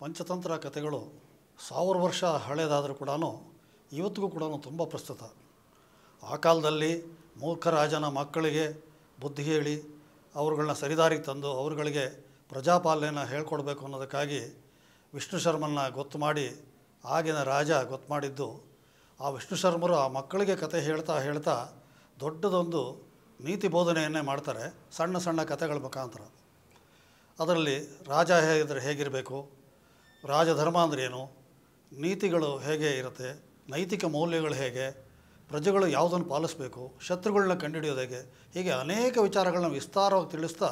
ಪಂಚತಂತ್ರ ಕಥೆಗಳು ಸಾವಿರ ವರ್ಷ ಹಳೆಯದಾದರೂ ಕೂಡ ಇವತ್ತಿಗೂ ಕೂಡ ತುಂಬ ಪ್ರಸ್ತುತ ಆ ಕಾಲದಲ್ಲಿ ಮೂರ್ಖ ರಾಜನ ಮಕ್ಕಳಿಗೆ ಬುದ್ಧಿ ಹೇಳಿ ಅವರುಗಳನ್ನ ಸರಿದಾರಿಗೆ ತಂದು ಅವರುಗಳಿಗೆ ಪ್ರಜಾಪಾಲನೆಯನ್ನು ಹೇಳ್ಕೊಡ್ಬೇಕು ಅನ್ನೋದಕ್ಕಾಗಿ ವಿಷ್ಣು ಶರ್ಮನ್ನ ಗೊತ್ತು ಮಾಡಿ ಆಗಿನ ರಾಜ ಗೊತ್ತು ಮಾಡಿದ್ದು ಆ ವಿಷ್ಣು ಶರ್ಮರು ಆ ಮಕ್ಕಳಿಗೆ ಕತೆ ಹೇಳ್ತಾ ಹೇಳ್ತಾ ದೊಡ್ಡದೊಂದು ನೀತಿ ಬೋಧನೆಯನ್ನೇ ಮಾಡ್ತಾರೆ ಸಣ್ಣ ಸಣ್ಣ ಕಥೆಗಳ ಮುಖಾಂತರ ಅದರಲ್ಲಿ ರಾಜ ಹೇಗಿದ್ರೆ ಹೇಗಿರಬೇಕು ರಾಜಧರ್ಮ ಅಂದ್ರೇನು ನೀತಿಗಳು ಹೇಗೆ ಇರುತ್ತೆ ನೈತಿಕ ಮೌಲ್ಯಗಳು ಹೇಗೆ ಪ್ರಜೆಗಳು ಯಾವುದನ್ನು ಪಾಲಿಸಬೇಕು ಶತ್ರುಗಳನ್ನ ಕಂಡುಹಿಡಿಯೋದು ಹೇಗೆ ಹೀಗೆ ಅನೇಕ ವಿಚಾರಗಳನ್ನ ವಿಸ್ತಾರವಾಗಿ ತಿಳಿಸ್ತಾ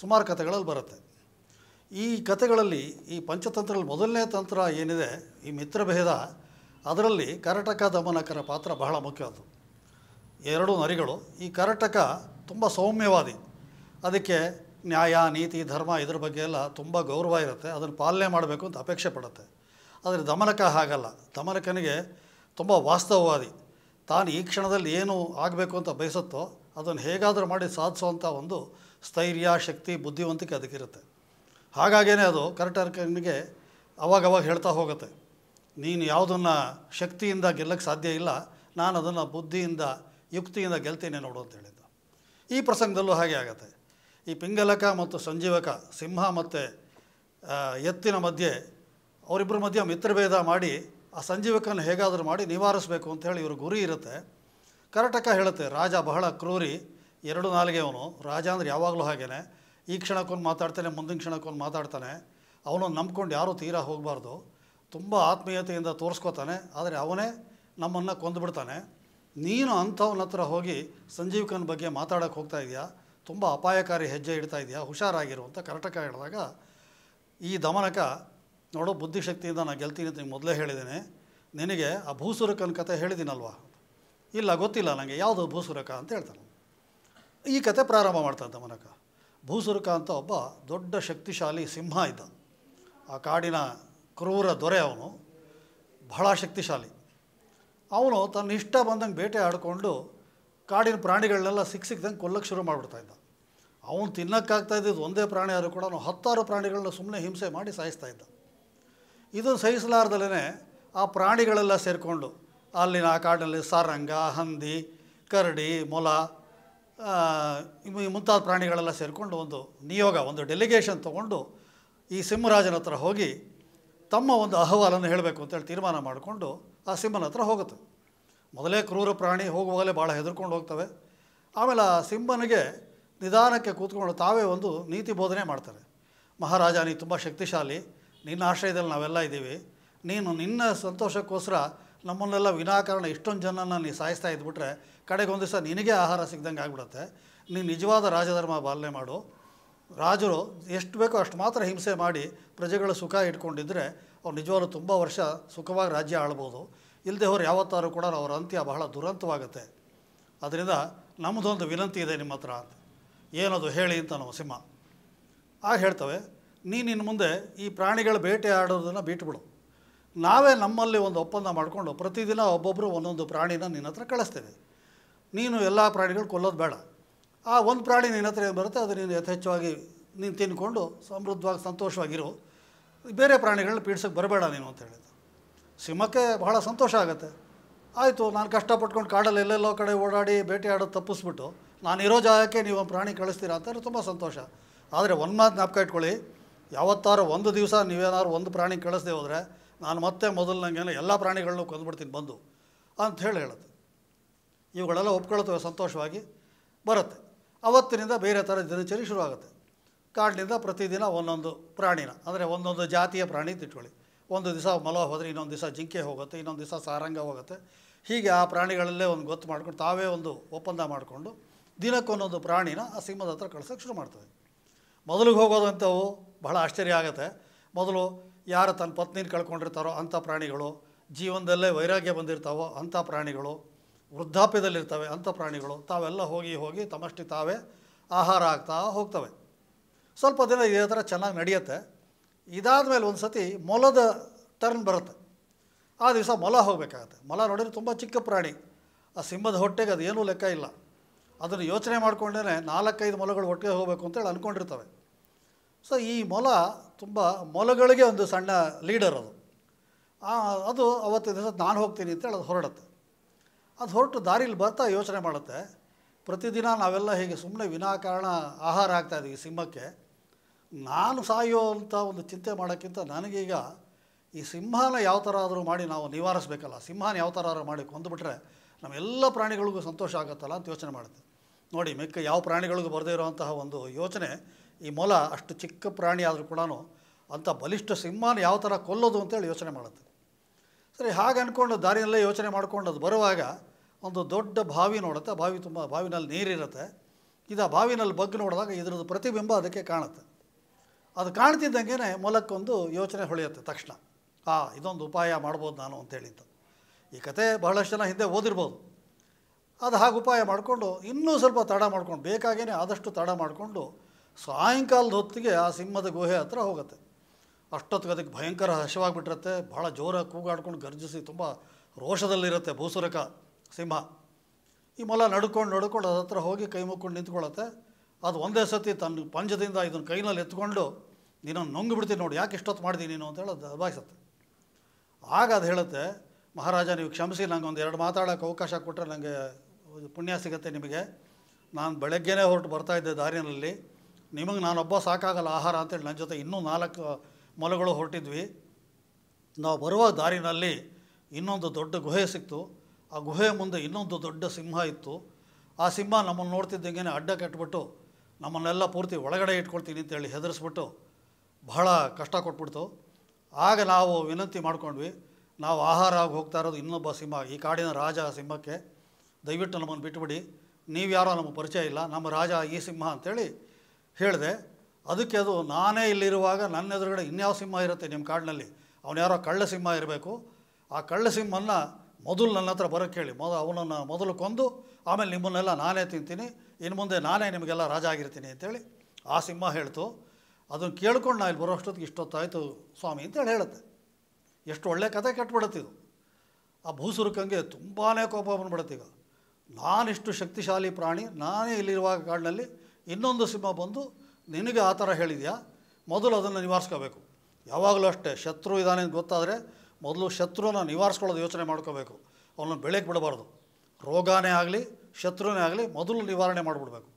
ಸುಮಾರು ಕಥೆಗಳಲ್ಲಿ ಬರುತ್ತೆ ಈ ಕಥೆಗಳಲ್ಲಿ ಈ ಪಂಚತಂತ್ರದಲ್ಲಿ ಮೊದಲನೇ ತಂತ್ರ ಏನಿದೆ ಈ ಮಿತ್ರಭೇದ ಅದರಲ್ಲಿ ಕರಟಕ ದಮನಕರ ಪಾತ್ರ ಬಹಳ ಮುಖ್ಯವಾದ್ದು ಎರಡು ನರಿಗಳು ಈ ಕರಟಕ ತುಂಬ ಸೌಮ್ಯವಾದಿ ಅದಕ್ಕೆ ನ್ಯಾಯ ನೀತಿ ಧರ್ಮ ಇದ್ರ ಬಗ್ಗೆ ಎಲ್ಲ ತುಂಬ ಗೌರವ ಇರುತ್ತೆ ಅದನ್ನು ಪಾಲನೆ ಮಾಡಬೇಕು ಅಂತ ಅಪೇಕ್ಷೆ ಪಡುತ್ತೆ ಆದರೆ ದಮನಕ ಹಾಗಲ್ಲ ದಮನಕನಿಗೆ ತುಂಬ ವಾಸ್ತವವಾದಿ ತಾನು ಈ ಕ್ಷಣದಲ್ಲಿ ಏನು ಆಗಬೇಕು ಅಂತ ಬಯಸುತ್ತೋ ಅದನ್ನು ಹೇಗಾದರೂ ಮಾಡಿ ಸಾಧಿಸುವಂಥ ಒಂದು ಸ್ಥೈರ್ಯ ಶಕ್ತಿ ಬುದ್ಧಿವಂತಿಕೆ ಅದಕ್ಕಿರುತ್ತೆ ಹಾಗಾಗೇ ಅದು ಕರೆಕ್ಟರ್ಕನಿಗೆ ಅವಾಗವಾಗ ಹೇಳ್ತಾ ಹೋಗುತ್ತೆ ನೀನು ಯಾವುದನ್ನು ಶಕ್ತಿಯಿಂದ ಗೆಲ್ಲಕ್ಕೆ ಸಾಧ್ಯ ಇಲ್ಲ ನಾನು ಅದನ್ನು ಬುದ್ಧಿಯಿಂದ ಯುಕ್ತಿಯಿಂದ ಗೆಲ್ತೀನಿ ನೋಡು ಅಂತ ಹೇಳಿದ್ದು ಈ ಪ್ರಸಂಗದಲ್ಲೂ ಹಾಗೆ ಆಗುತ್ತೆ ಈ ಪಿಂಗಲಕ ಮತ್ತು ಸಂಜೀವಕ ಸಿಂಹ ಮತ್ತು ಎತ್ತಿನ ಮಧ್ಯೆ ಅವರಿಬ್ಬರ ಮಧ್ಯೆ ಮಿತ್ರಭೇದ ಮಾಡಿ ಆ ಸಂಜೀವಕನ ಹೇಗಾದರೂ ಮಾಡಿ ನಿವಾರಿಸಬೇಕು ಅಂತ ಹೇಳಿ ಇವ್ರ ಗುರಿ ಇರುತ್ತೆ ಕರ್ನಾಟಕ ಹೇಳುತ್ತೆ ರಾಜ ಬಹಳ ಕ್ರೂರಿ ಎರಡು ಅವನು ರಾಜ ಅಂದರೆ ಯಾವಾಗಲೂ ಹಾಗೇನೆ ಈ ಕ್ಷಣಕ್ಕೊಂದು ಮಾತಾಡ್ತಾನೆ ಮುಂದಿನ ಕ್ಷಣಕ್ಕೊಂದು ಮಾತಾಡ್ತಾನೆ ಅವನು ನಂಬ್ಕೊಂಡು ಯಾರೂ ತೀರಾ ಹೋಗಬಾರ್ದು ತುಂಬ ಆತ್ಮೀಯತೆಯಿಂದ ತೋರಿಸ್ಕೋತಾನೆ ಆದರೆ ಅವನೇ ನಮ್ಮನ್ನು ಕೊಂದುಬಿಡ್ತಾನೆ ನೀನು ಅಂಥವನ ಹತ್ರ ಹೋಗಿ ಸಂಜೀವಕನ ಬಗ್ಗೆ ಮಾತಾಡೋಕ್ಕೆ ಹೋಗ್ತಾ ಇದೆಯಾ ತುಂಬ ಅಪಾಯಕಾರಿ ಹೆಜ್ಜೆ ಇಡ್ತಾ ಇದೆಯಾ ಹುಷಾರಾಗಿರು ಅಂತ ಕರ್ನಾಟಕ ಹೇಳಿದಾಗ ಈ ದಮನಕ ನೋಡೋ ಬುದ್ಧಿಶಕ್ತಿಯಿಂದ ನಾನು ಗೆಲ್ತೀನಿ ಅಂತ ನಿಮ್ಗೆ ಮೊದಲೇ ಹೇಳಿದ್ದೀನಿ ನಿನಗೆ ಆ ಭೂಸುರಕನ ಕತೆ ಹೇಳಿದ್ದೀನಲ್ವಾ ಇಲ್ಲ ಗೊತ್ತಿಲ್ಲ ನನಗೆ ಯಾವುದು ಭೂಸುರಕ ಅಂತ ಹೇಳ್ತಾನೆ ಈ ಕತೆ ಪ್ರಾರಂಭ ಮಾಡ್ತಾನೆ ದಮನಕ ಭೂಸುರಕ ಅಂತ ಒಬ್ಬ ದೊಡ್ಡ ಶಕ್ತಿಶಾಲಿ ಸಿಂಹ ಇದ್ದ ಆ ಕಾಡಿನ ಕ್ರೂರ ದೊರೆ ಅವನು ಬಹಳ ಶಕ್ತಿಶಾಲಿ ಅವನು ತನ್ನ ಇಷ್ಟ ಬಂದಂಗೆ ಬೇಟೆ ಆಡಿಕೊಂಡು ಕಾಡಿನ ಪ್ರಾಣಿಗಳನ್ನೆಲ್ಲ ಸಿಕ್ಕ ಸಿಕ್ಕದಂಗೆ ಕೊಲ್ಲಕ್ಕೆ ಶುರು ಮಾಡಿಬಿಡ್ತಾ ಇದ್ದ ಅವನು ತಿನ್ನೋಕ್ಕಾಗ್ತಾ ಇದ್ದಿದ್ದು ಒಂದೇ ಪ್ರಾಣಿ ಆದರೂ ಕೂಡ ನಾವು ಹತ್ತಾರು ಪ್ರಾಣಿಗಳನ್ನ ಸುಮ್ಮನೆ ಹಿಂಸೆ ಮಾಡಿ ಸಾಯಿಸ್ತಾ ಇದ್ದ ಇದನ್ನು ಸಹಿಸಲಾರ್ದಲೇ ಆ ಪ್ರಾಣಿಗಳೆಲ್ಲ ಸೇರಿಕೊಂಡು ಅಲ್ಲಿನ ಆ ಕಾಡಿನಲ್ಲಿ ಸಾರಂಗ ಹಂದಿ ಕರಡಿ ಮೊಲ ಮುಂತಾದ ಪ್ರಾಣಿಗಳೆಲ್ಲ ಸೇರಿಕೊಂಡು ಒಂದು ನಿಯೋಗ ಒಂದು ಡೆಲಿಗೇಷನ್ ತೊಗೊಂಡು ಈ ಸಿಂಹರಾಜನ ಹತ್ರ ಹೋಗಿ ತಮ್ಮ ಒಂದು ಅಹವಾಲನ್ನು ಹೇಳಬೇಕು ಅಂತೇಳಿ ತೀರ್ಮಾನ ಮಾಡಿಕೊಂಡು ಆ ಸಿಂಹನ ಹತ್ರ ಹೋಗುತ್ತೆ ಮೊದಲೇ ಕ್ರೂರ ಪ್ರಾಣಿ ಹೋಗುವಾಗಲೇ ಭಾಳ ಹೆದರ್ಕೊಂಡು ಹೋಗ್ತವೆ ಆಮೇಲೆ ಆ ಸಿಂಹನಿಗೆ ನಿಧಾನಕ್ಕೆ ಕೂತ್ಕೊಂಡು ತಾವೇ ಒಂದು ನೀತಿ ಬೋಧನೆ ಮಾಡ್ತಾರೆ ಮಹಾರಾಜ ನೀ ತುಂಬ ಶಕ್ತಿಶಾಲಿ ನಿನ್ನ ಆಶ್ರಯದಲ್ಲಿ ನಾವೆಲ್ಲ ಇದ್ದೀವಿ ನೀನು ನಿನ್ನ ಸಂತೋಷಕ್ಕೋಸ್ಕರ ನಮ್ಮನ್ನೆಲ್ಲ ವಿನಾಕಾರಣ ಇಷ್ಟೊಂದು ಜನನ ನೀ ಸಾಯಿಸ್ತಾ ಇದ್ಬಿಟ್ರೆ ಕಡೆಗೆ ಒಂದು ದಿವಸ ನಿನಗೆ ಆಹಾರ ಸಿಗ್ದಂಗೆ ಆಗಿಬಿಡುತ್ತೆ ನೀನು ನಿಜವಾದ ರಾಜಧರ್ಮ ಪಾಲನೆ ಮಾಡು ರಾಜರು ಎಷ್ಟು ಬೇಕೋ ಅಷ್ಟು ಮಾತ್ರ ಹಿಂಸೆ ಮಾಡಿ ಪ್ರಜೆಗಳು ಸುಖ ಇಟ್ಕೊಂಡಿದ್ದರೆ ಅವ್ರು ನಿಜವಾಗ್ಲೂ ತುಂಬ ವರ್ಷ ಸುಖವಾಗಿ ರಾಜ್ಯ ಆಳ್ಬೋದು ಇಲ್ಲದೆ ಯಾವತ್ತಾದರೂ ಯಾವತ್ತಾರು ಕೂಡ ಅವರ ಅಂತ್ಯ ಬಹಳ ದುರಂತವಾಗುತ್ತೆ ಅದರಿಂದ ನಮ್ಮದೊಂದು ವಿನಂತಿ ಇದೆ ನಿಮ್ಮ ಹತ್ರ ಅಂತ ಏನದು ಹೇಳಿ ಅಂತ ನಾವು ಸಿಂಹ ಆಗ ಹೇಳ್ತವೆ ನೀನು ನಿನ್ನ ಮುಂದೆ ಈ ಪ್ರಾಣಿಗಳ ಬೇಟೆ ಆಡೋದನ್ನು ಬಿಟ್ಬಿಡು ನಾವೇ ನಮ್ಮಲ್ಲಿ ಒಂದು ಒಪ್ಪಂದ ಮಾಡಿಕೊಂಡು ಪ್ರತಿದಿನ ಒಬ್ಬೊಬ್ಬರು ಒಂದೊಂದು ಪ್ರಾಣಿನ ನಿನ್ನ ಹತ್ರ ಕಳಿಸ್ತೇವೆ ನೀನು ಎಲ್ಲ ಪ್ರಾಣಿಗಳು ಕೊಲ್ಲೋದು ಬೇಡ ಆ ಒಂದು ಪ್ರಾಣಿ ನಿನ್ನ ಹತ್ರ ಏನು ಬರುತ್ತೆ ಅದು ನೀನು ಯಥೇಚ್ಛವಾಗಿ ನೀನು ತಿನ್ಕೊಂಡು ಸಮೃದ್ಧವಾಗಿ ಸಂತೋಷವಾಗಿರು ಬೇರೆ ಪ್ರಾಣಿಗಳನ್ನ ಪೀಡ್ಸೋಕ್ಕೆ ಬರಬೇಡ ನೀನು ಅಂತ ಹೇಳಿದ ಸಿಂಹಕ್ಕೆ ಬಹಳ ಸಂತೋಷ ಆಗುತ್ತೆ ಆಯಿತು ನಾನು ಕಷ್ಟಪಟ್ಕೊಂಡು ಕಾಡಲ್ಲಿ ಎಲ್ಲೆಲ್ಲೋ ಕಡೆ ಓಡಾಡಿ ಬೇಟೆ ಆಡೋದು ತಪ್ಪಿಸ್ಬಿಟ್ಟು ಇರೋ ಜಾಗಕ್ಕೆ ನೀವು ಪ್ರಾಣಿ ಕಳಿಸ್ತೀರಾ ಅಂತಂದರೆ ತುಂಬ ಸಂತೋಷ ಆದರೆ ಒಂದು ಮಾತು ಜ್ಞಾಪಕ ಇಟ್ಕೊಳ್ಳಿ ಯಾವತ್ತಾರು ಒಂದು ದಿವಸ ನೀವೇನಾದ್ರು ಒಂದು ಪ್ರಾಣಿ ಕಳಿಸ್ದೆ ಹೋದರೆ ನಾನು ಮತ್ತೆ ಮೊದಲು ಎಲ್ಲ ಪ್ರಾಣಿಗಳನ್ನೂ ಕೊಂದುಬಿಡ್ತೀನಿ ಬಂದು ಅಂತ ಹೇಳಿ ಹೇಳುತ್ತೆ ಇವುಗಳೆಲ್ಲ ಒಪ್ಕೊಳ್ತವೆ ಸಂತೋಷವಾಗಿ ಬರುತ್ತೆ ಅವತ್ತಿನಿಂದ ಬೇರೆ ಥರ ದಿನಚರಿ ಶುರುವಾಗುತ್ತೆ ಕಾಡಿನಿಂದ ಪ್ರತಿದಿನ ಒಂದೊಂದು ಪ್ರಾಣಿನ ಅಂದರೆ ಒಂದೊಂದು ಜಾತಿಯ ಪ್ರಾಣಿ ತಿಟ್ಕೊಳ್ಳಿ ಒಂದು ದಿವಸ ಮಲ ಹೋದರೆ ಇನ್ನೊಂದು ದಿವಸ ಜಿಂಕೆ ಹೋಗುತ್ತೆ ಇನ್ನೊಂದು ದಿವಸ ಸಾರಂಗ ಹೋಗುತ್ತೆ ಹೀಗೆ ಆ ಪ್ರಾಣಿಗಳಲ್ಲೇ ಒಂದು ಗೊತ್ತು ಮಾಡ್ಕೊಂಡು ತಾವೇ ಒಂದು ಒಪ್ಪಂದ ಮಾಡಿಕೊಂಡು ದಿನಕ್ಕೊಂದೊಂದು ಪ್ರಾಣಿನ ಆ ಸಿಂಹದ ಹತ್ರ ಕಳ್ಸೋಕ್ಕೆ ಶುರು ಮಾಡ್ತದೆ ಮೊದಲಿಗೆ ಹೋಗೋದಂಥವು ಬಹಳ ಆಶ್ಚರ್ಯ ಆಗುತ್ತೆ ಮೊದಲು ಯಾರು ತನ್ನ ಪತ್ನಿನ ಕಳ್ಕೊಂಡಿರ್ತಾರೋ ಅಂಥ ಪ್ರಾಣಿಗಳು ಜೀವನದಲ್ಲೇ ವೈರಾಗ್ಯ ಬಂದಿರ್ತಾವೋ ಅಂಥ ಪ್ರಾಣಿಗಳು ವೃದ್ಧಾಪ್ಯದಲ್ಲಿರ್ತವೆ ಅಂಥ ಪ್ರಾಣಿಗಳು ತಾವೆಲ್ಲ ಹೋಗಿ ಹೋಗಿ ತಮ್ಮಷ್ಟಿ ತಾವೇ ಆಹಾರ ಆಗ್ತಾ ಹೋಗ್ತವೆ ಸ್ವಲ್ಪ ದಿನ ಇದೇ ಥರ ಚೆನ್ನಾಗಿ ನಡೆಯುತ್ತೆ ಇದಾದ ಮೇಲೆ ಒಂದು ಸತಿ ಮೊಲದ ಟರ್ನ್ ಬರುತ್ತೆ ಆ ದಿವಸ ಮೊಲ ಹೋಗಬೇಕಾಗತ್ತೆ ಮೊಲ ನೋಡಿದ್ರೆ ತುಂಬ ಚಿಕ್ಕ ಪ್ರಾಣಿ ಆ ಸಿಂಹದ ಹೊಟ್ಟೆಗೆ ಅದು ಏನೂ ಲೆಕ್ಕ ಇಲ್ಲ ಅದನ್ನು ಯೋಚನೆ ಮಾಡಿಕೊಂಡೇ ನಾಲ್ಕೈದು ಮೊಲಗಳು ಹೊಟ್ಟೆಗೆ ಹೋಗಬೇಕು ಅಂತೇಳಿ ಅಂದ್ಕೊಂಡಿರ್ತವೆ ಸೊ ಈ ಮೊಲ ತುಂಬ ಮೊಲಗಳಿಗೆ ಒಂದು ಸಣ್ಣ ಲೀಡರ್ ಅದು ಅದು ಅವತ್ತಿನ ದಿವಸ ನಾನು ಹೋಗ್ತೀನಿ ಅಂತೇಳಿ ಅದು ಹೊರಡುತ್ತೆ ಅದು ಹೊರಟು ದಾರಿಲಿ ಬರ್ತಾ ಯೋಚನೆ ಮಾಡುತ್ತೆ ಪ್ರತಿದಿನ ನಾವೆಲ್ಲ ಹೀಗೆ ಸುಮ್ಮನೆ ವಿನಾಕಾರಣ ಆಹಾರ ಆಗ್ತಾಯಿದ್ದೀವಿ ಸಿಂಹಕ್ಕೆ ನಾನು ಸಾಯೋ ಅಂತ ಒಂದು ಚಿಂತೆ ಮಾಡೋಕ್ಕಿಂತ ನನಗೀಗ ಈ ಸಿಂಹನ ಯಾವ ಥರ ಆದರೂ ಮಾಡಿ ನಾವು ನಿವಾರಿಸ್ಬೇಕಲ್ಲ ಸಿಂಹನ ಯಾವ ಥರ ಆದರೂ ಮಾಡಿ ಕೊಂದುಬಿಟ್ರೆ ನಮ್ಮೆಲ್ಲ ಪ್ರಾಣಿಗಳಿಗೂ ಸಂತೋಷ ಆಗುತ್ತಲ್ಲ ಅಂತ ಯೋಚನೆ ಮಾಡುತ್ತೆ ನೋಡಿ ಮಿಕ್ಕ ಯಾವ ಪ್ರಾಣಿಗಳಿಗೂ ಬರದೇ ಇರುವಂತಹ ಒಂದು ಯೋಚನೆ ಈ ಮೊಲ ಅಷ್ಟು ಚಿಕ್ಕ ಪ್ರಾಣಿ ಆದರೂ ಕೂಡ ಅಂಥ ಬಲಿಷ್ಠ ಸಿಂಹನ ಯಾವ ಥರ ಕೊಲ್ಲೋದು ಅಂತೇಳಿ ಯೋಚನೆ ಮಾಡುತ್ತೆ ಸರಿ ಹಾಗೆ ಅಂದ್ಕೊಂಡು ದಾರಿಯಲ್ಲೇ ಯೋಚನೆ ಮಾಡ್ಕೊಂಡು ಅದು ಬರುವಾಗ ಒಂದು ದೊಡ್ಡ ಬಾವಿ ನೋಡುತ್ತೆ ಬಾವಿ ತುಂಬ ಬಾವಿನಲ್ಲಿ ನೀರಿರುತ್ತೆ ಇದು ಆ ಬಾವಿನಲ್ಲಿ ಬಗ್ಗೆ ನೋಡಿದಾಗ ಇದರದ್ದು ಪ್ರತಿಬಿಂಬ ಅದಕ್ಕೆ ಕಾಣುತ್ತೆ ಅದು ಕಾಣ್ತಿದ್ದಂಗೆ ಮೊಲಕ್ಕೊಂದು ಯೋಚನೆ ಹೊಳೆಯುತ್ತೆ ತಕ್ಷಣ ಆ ಇದೊಂದು ಉಪಾಯ ಮಾಡ್ಬೋದು ನಾನು ಅಂತ ಈ ಕತೆ ಬಹಳಷ್ಟು ಜನ ಹಿಂದೆ ಓದಿರ್ಬೋದು ಅದು ಹಾಗೆ ಉಪಾಯ ಮಾಡಿಕೊಂಡು ಇನ್ನೂ ಸ್ವಲ್ಪ ತಡ ಮಾಡ್ಕೊಂಡು ಬೇಕಾಗೇ ಆದಷ್ಟು ತಡ ಮಾಡಿಕೊಂಡು ಸಾಯಂಕಾಲದ ಹೊತ್ತಿಗೆ ಆ ಸಿಂಹದ ಗುಹೆ ಹತ್ರ ಹೋಗುತ್ತೆ ಅಷ್ಟೊತ್ತಿಗೆ ಅದಕ್ಕೆ ಭಯಂಕರ ಹಸಿವಾಗಿಬಿಟ್ಟಿರುತ್ತೆ ಭಾಳ ಜೋರಾಗಿ ಕೂಗಾಡ್ಕೊಂಡು ಗರ್ಜಿಸಿ ತುಂಬ ರೋಷದಲ್ಲಿರುತ್ತೆ ಭೂಸುರಕ ಸಿಂಹ ಈ ಮೊಲ ನಡ್ಕೊಂಡು ನಡ್ಕೊಂಡು ಅದ್ರ ಹತ್ರ ಹೋಗಿ ಕೈ ಮುಕ್ಕೊಂಡು ನಿಂತ್ಕೊಳ್ಳುತ್ತೆ ಅದು ಒಂದೇ ಸತಿ ತನ್ನ ಪಂಜದಿಂದ ಇದನ್ನು ಕೈನಲ್ಲಿ ಎತ್ಕೊಂಡು ನಿನ್ನನ್ನು ನುಂಗು ಬಿಡ್ತೀನಿ ನೋಡಿ ಯಾಕೆ ಇಷ್ಟೊತ್ತು ಮಾಡಿದೀನಿ ನೀನು ಅಂತೇಳಿ ಅದು ಭಾಯಿಸುತ್ತೆ ಆಗ ಅದು ಹೇಳುತ್ತೆ ಮಹಾರಾಜ ನೀವು ಕ್ಷಮಿಸಿ ನನಗೆ ಒಂದು ಎರಡು ಮಾತಾಡೋಕ್ಕೆ ಅವಕಾಶ ಕೊಟ್ಟರೆ ನನಗೆ ಪುಣ್ಯ ಸಿಗುತ್ತೆ ನಿಮಗೆ ನಾನು ಬೆಳಗ್ಗೆನೇ ಹೊರಟು ಬರ್ತಾಯಿದ್ದೆ ದಾರಿನಲ್ಲಿ ನಿಮಗೆ ನಾನೊಬ್ಬ ಸಾಕಾಗಲ್ಲ ಆಹಾರ ಅಂತೇಳಿ ನನ್ನ ಜೊತೆ ಇನ್ನೂ ನಾಲ್ಕು ಮೊಲಗಳು ಹೊರಟಿದ್ವಿ ನಾವು ಬರುವ ದಾರಿನಲ್ಲಿ ಇನ್ನೊಂದು ದೊಡ್ಡ ಗುಹೆ ಸಿಕ್ತು ಆ ಗುಹೆ ಮುಂದೆ ಇನ್ನೊಂದು ದೊಡ್ಡ ಸಿಂಹ ಇತ್ತು ಆ ಸಿಂಹ ನಮ್ಮನ್ನು ನೋಡ್ತಿದ್ದಂಗೆ ಅಡ್ಡ ಕಟ್ಬಿಟ್ಟು ನಮ್ಮನ್ನೆಲ್ಲ ಪೂರ್ತಿ ಒಳಗಡೆ ಇಟ್ಕೊಳ್ತೀನಿ ಅಂತೇಳಿ ಹೆದರಿಸ್ಬಿಟ್ಟು ಬಹಳ ಕಷ್ಟ ಕೊಟ್ಬಿಡ್ತು ಆಗ ನಾವು ವಿನಂತಿ ಮಾಡ್ಕೊಂಡ್ವಿ ನಾವು ಆಹಾರ ಆಗಿ ಹೋಗ್ತಾ ಇರೋದು ಇನ್ನೊಬ್ಬ ಸಿಂಹ ಈ ಕಾಡಿನ ರಾಜ ಸಿಂಹಕ್ಕೆ ದಯವಿಟ್ಟು ನಮ್ಮನ್ನು ಬಿಟ್ಬಿಡಿ ನೀವು ನಮಗೆ ಪರಿಚಯ ಇಲ್ಲ ನಮ್ಮ ರಾಜ ಈ ಸಿಂಹ ಅಂತೇಳಿ ಹೇಳಿದೆ ಅದಕ್ಕೆ ಅದು ನಾನೇ ಇಲ್ಲಿರುವಾಗ ನನ್ನ ಎದುರುಗಡೆ ಇನ್ಯಾವ ಸಿಂಹ ಇರುತ್ತೆ ನಿಮ್ಮ ಕಾಡಿನಲ್ಲಿ ಅವನು ಯಾರೋ ಕಳ್ಳ ಸಿಂಹ ಇರಬೇಕು ಆ ಕಳ್ಳ ಸಿಂಹನ್ನ ಮೊದಲು ನನ್ನ ಹತ್ರ ಬರೋಕ್ಕೇಳಿ ಮೊದ ಮೊದಲು ಅವನನ್ನು ಮೊದಲು ಕೊಂದು ಆಮೇಲೆ ನಿಮ್ಮನ್ನೆಲ್ಲ ನಾನೇ ತಿಂತೀನಿ ಇನ್ನು ಮುಂದೆ ನಾನೇ ನಿಮಗೆಲ್ಲ ರಾಜ ಆಗಿರ್ತೀನಿ ಅಂತೇಳಿ ಆ ಸಿಂಹ ಹೇಳ್ತು ಅದನ್ನು ಕೇಳ್ಕೊಂಡು ನಾ ಇಲ್ಲಿ ಬರೋಷ್ಟೊತ್ತಿಗೆ ಇಷ್ಟೊತ್ತಾಯಿತು ಸ್ವಾಮಿ ಅಂತೇಳಿ ಹೇಳುತ್ತೆ ಎಷ್ಟು ಒಳ್ಳೆ ಕತೆ ಇದು ಆ ಭೂಸುರುಕಂಗೆ ತುಂಬಾ ಕೋಪ ಬಂದ್ಬಿಡುತ್ತೀಗ ನಾನಿಷ್ಟು ಶಕ್ತಿಶಾಲಿ ಪ್ರಾಣಿ ನಾನೇ ಇಲ್ಲಿರುವಾಗ ಕಾಡಿನಲ್ಲಿ ಇನ್ನೊಂದು ಸಿಂಹ ಬಂದು ನಿನಗೆ ಆ ಥರ ಹೇಳಿದೆಯಾ ಮೊದಲು ಅದನ್ನು ನಿವಾರಿಸ್ಕೋಬೇಕು ಯಾವಾಗಲೂ ಅಷ್ಟೇ ಶತ್ರು ಇದ್ದಾನೆ ಅಂತ ಗೊತ್ತಾದರೆ ಮೊದಲು ಶತ್ರುನ ನಿವಾರಿಸ್ಕೊಳ್ಳೋದು ಯೋಚನೆ ಮಾಡ್ಕೋಬೇಕು ಅವನನ್ನು ಬೆಳಗ್ಗೆ ಬಿಡಬಾರ್ದು ರೋಗನೇ ಆಗಲಿ ಶತ್ರುವೇ ಆಗಲಿ ಮೊದಲು ನಿವಾರಣೆ ಮಾಡಿಬಿಡ್ಬೇಕು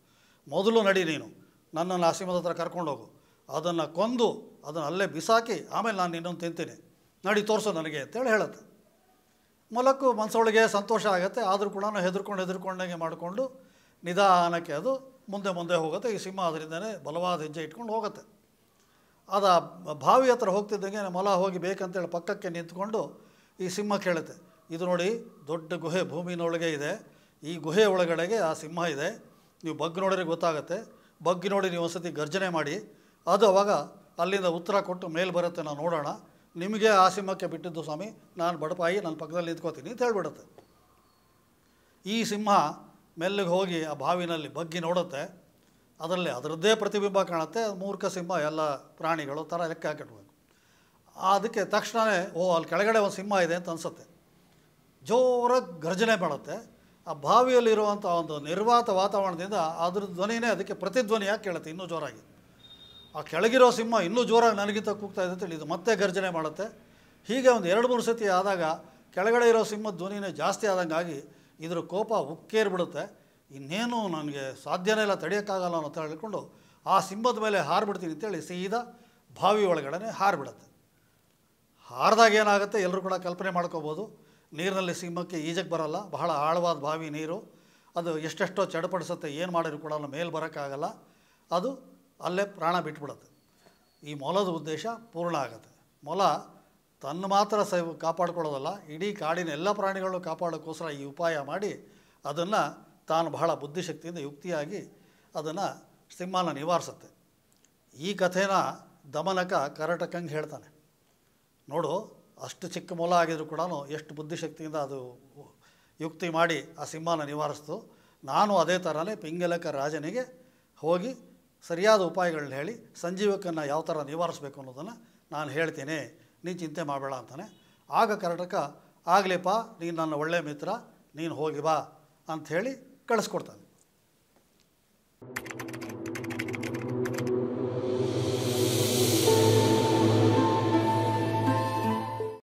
ಮೊದಲು ನಡಿ ನೀನು ನನ್ನನ್ನು ಆಸೀಮದ ಹತ್ರ ಕರ್ಕೊಂಡೋಗು ಅದನ್ನು ಕೊಂದು ಅದನ್ನು ಅಲ್ಲೇ ಬಿಸಾಕಿ ಆಮೇಲೆ ನಾನು ನಿನ್ನನ್ನು ತಿಂತೀನಿ ನಡಿ ತೋರಿಸು ನನಗೆ ಅಂತೇಳಿ ಹೇಳುತ್ತೆ ಮೊಲಕ್ಕೂ ಮನಸೊಳಗೆ ಸಂತೋಷ ಆಗುತ್ತೆ ಆದರೂ ಕೂಡ ಹೆದರ್ಕೊಂಡು ಹೆದರ್ಕೊಂಡಂಗೆ ಮಾಡಿಕೊಂಡು ನಿಧಾನಕ್ಕೆ ಅದು ಮುಂದೆ ಮುಂದೆ ಹೋಗುತ್ತೆ ಈ ಸಿಂಹ ಅದರಿಂದನೇ ಬಲವಾದ ಹೆಜ್ಜೆ ಇಟ್ಕೊಂಡು ಹೋಗುತ್ತೆ ಅದು ಬಾವಿ ಹತ್ರ ಹೋಗ್ತಿದ್ದಂಗೆ ಮೊಲ ಹೋಗಿ ಬೇಕಂತೇಳಿ ಪಕ್ಕಕ್ಕೆ ನಿಂತ್ಕೊಂಡು ಈ ಸಿಂಹ ಕೇಳುತ್ತೆ ಇದು ನೋಡಿ ದೊಡ್ಡ ಗುಹೆ ಭೂಮಿನೊಳಗೆ ಇದೆ ಈ ಗುಹೆ ಒಳಗಡೆಗೆ ಆ ಸಿಂಹ ಇದೆ ನೀವು ಬಗ್ಗೆ ನೋಡಿದ್ರೆ ಗೊತ್ತಾಗುತ್ತೆ ಬಗ್ಗೆ ನೋಡಿ ನೀವು ಒಂದ್ಸತಿ ಗರ್ಜನೆ ಮಾಡಿ ಅದು ಅವಾಗ ಅಲ್ಲಿಂದ ಉತ್ತರ ಕೊಟ್ಟು ಮೇಲೆ ಬರುತ್ತೆ ನಾವು ನೋಡೋಣ ನಿಮಗೆ ಆ ಸಿಂಹಕ್ಕೆ ಬಿಟ್ಟಿದ್ದು ಸ್ವಾಮಿ ನಾನು ಬಡಪಾಯಿ ನನ್ನ ಪಕ್ಕದಲ್ಲಿ ನಿಂತ್ಕೋತೀನಿ ಅಂತ ಹೇಳ್ಬಿಡುತ್ತೆ ಈ ಸಿಂಹ ಮೆಲ್ಲಿಗೆ ಹೋಗಿ ಆ ಬಾವಿನಲ್ಲಿ ಬಗ್ಗಿ ನೋಡುತ್ತೆ ಅದರಲ್ಲಿ ಅದರದ್ದೇ ಪ್ರತಿಬಿಂಬ ಕಾಣುತ್ತೆ ಮೂರ್ಖ ಸಿಂಹ ಎಲ್ಲ ಪ್ರಾಣಿಗಳು ಥರ ಲೆಕ್ಕ ಹಾಕಿಟ್ಬೇಕು ಅದಕ್ಕೆ ತಕ್ಷಣವೇ ಓ ಅಲ್ಲಿ ಕೆಳಗಡೆ ಒಂದು ಸಿಂಹ ಇದೆ ಅಂತ ಅನಿಸುತ್ತೆ ಜೋರಾಗಿ ಗರ್ಜನೆ ಮಾಡುತ್ತೆ ಆ ಬಾವಿಯಲ್ಲಿರುವಂಥ ಒಂದು ನಿರ್ವಾತ ವಾತಾವರಣದಿಂದ ಅದ್ರ ಧ್ವನಿನೇ ಅದಕ್ಕೆ ಪ್ರತಿಧ್ವನಿಯಾಗಿ ಕೇಳುತ್ತೆ ಇನ್ನೂ ಜೋರಾಗಿ ಆ ಕೆಳಗಿರೋ ಸಿಂಹ ಇನ್ನೂ ಜೋರಾಗಿ ನನಗಿಂತ ಕೂಗ್ತಾ ಇದೆ ಅಂತೇಳಿ ಇದು ಮತ್ತೆ ಗರ್ಜನೆ ಮಾಡುತ್ತೆ ಹೀಗೆ ಒಂದು ಎರಡು ಮೂರು ಸತಿ ಆದಾಗ ಕೆಳಗಡೆ ಇರೋ ಸಿಂಹ ಧ್ವನಿನೇ ಜಾಸ್ತಿ ಆದಂಗೆ ಆಗಿ ಇದರ ಕೋಪ ಉಕ್ಕೇರಿಬಿಡುತ್ತೆ ಇನ್ನೇನು ನನಗೆ ಸಾಧ್ಯನೇ ಇಲ್ಲ ತಡೆಯೋಕ್ಕಾಗಲ್ಲ ಅಂತ ಹೇಳ್ಕೊಂಡು ಆ ಸಿಂಹದ ಮೇಲೆ ಹಾರಿಬಿಡ್ತೀನಿ ಅಂತೇಳಿ ಸೀದಾ ಬಾವಿ ಒಳಗಡೆ ಹಾರಿಬಿಡುತ್ತೆ ಹಾರಿದಾಗ ಏನಾಗುತ್ತೆ ಎಲ್ಲರೂ ಕೂಡ ಕಲ್ಪನೆ ಮಾಡ್ಕೋಬೋದು ನೀರಿನಲ್ಲಿ ಸಿಂಹಕ್ಕೆ ಈಜಕ್ಕೆ ಬರೋಲ್ಲ ಬಹಳ ಆಳವಾದ ಬಾವಿ ನೀರು ಅದು ಎಷ್ಟೆಷ್ಟೋ ಚಡಪಡಿಸುತ್ತೆ ಏನು ಮಾಡಿದ್ರು ಕೂಡ ಮೇಲೆ ಬರೋಕ್ಕಾಗಲ್ಲ ಅದು ಅಲ್ಲೇ ಪ್ರಾಣ ಬಿಟ್ಬಿಡುತ್ತೆ ಈ ಮೊಲದ ಉದ್ದೇಶ ಪೂರ್ಣ ಆಗುತ್ತೆ ಮೊಲ ತನ್ನ ಮಾತ್ರ ಸೈ ಕಾಪಾಡ್ಕೊಳ್ಳೋದಲ್ಲ ಇಡೀ ಕಾಡಿನ ಎಲ್ಲ ಪ್ರಾಣಿಗಳನ್ನು ಕಾಪಾಡೋಕ್ಕೋಸ್ಕರ ಈ ಉಪಾಯ ಮಾಡಿ ಅದನ್ನು ತಾನು ಬಹಳ ಬುದ್ಧಿಶಕ್ತಿಯಿಂದ ಯುಕ್ತಿಯಾಗಿ ಅದನ್ನು ಸಿಂಹನ ನಿವಾರಿಸುತ್ತೆ ಈ ಕಥೆನ ದಮನಕ ಕರಟಕಂಗೆ ಹೇಳ್ತಾನೆ ನೋಡು ಅಷ್ಟು ಚಿಕ್ಕ ಮೊಲ ಆಗಿದ್ರು ಕೂಡ ಎಷ್ಟು ಬುದ್ಧಿಶಕ್ತಿಯಿಂದ ಅದು ಯುಕ್ತಿ ಮಾಡಿ ಆ ಸಿಂಹನ ನಿವಾರಿಸ್ತು ನಾನು ಅದೇ ಥರನೇ ಪಿಂಗಲಕ ರಾಜನಿಗೆ ಹೋಗಿ ಸರಿಯಾದ ಉಪಾಯಗಳನ್ನ ಹೇಳಿ ಸಂಜೀವಕನ್ನು ಯಾವ ಥರ ನಿವಾರಿಸ್ಬೇಕು ಅನ್ನೋದನ್ನು ನಾನು ಹೇಳ್ತೀನಿ ನೀನು ಚಿಂತೆ ಮಾಡಬೇಡ ಅಂತಾನೆ ಆಗ ಕರ್ನಾಟಕ ಆಗಲಿಪ್ಪ ನೀನು ನನ್ನ ಒಳ್ಳೆಯ ಮಿತ್ರ ನೀನು ಹೋಗಿ ಬಾ ಅಂಥೇಳಿ ಕಳಿಸ್ಕೊಡ್ತಾನೆ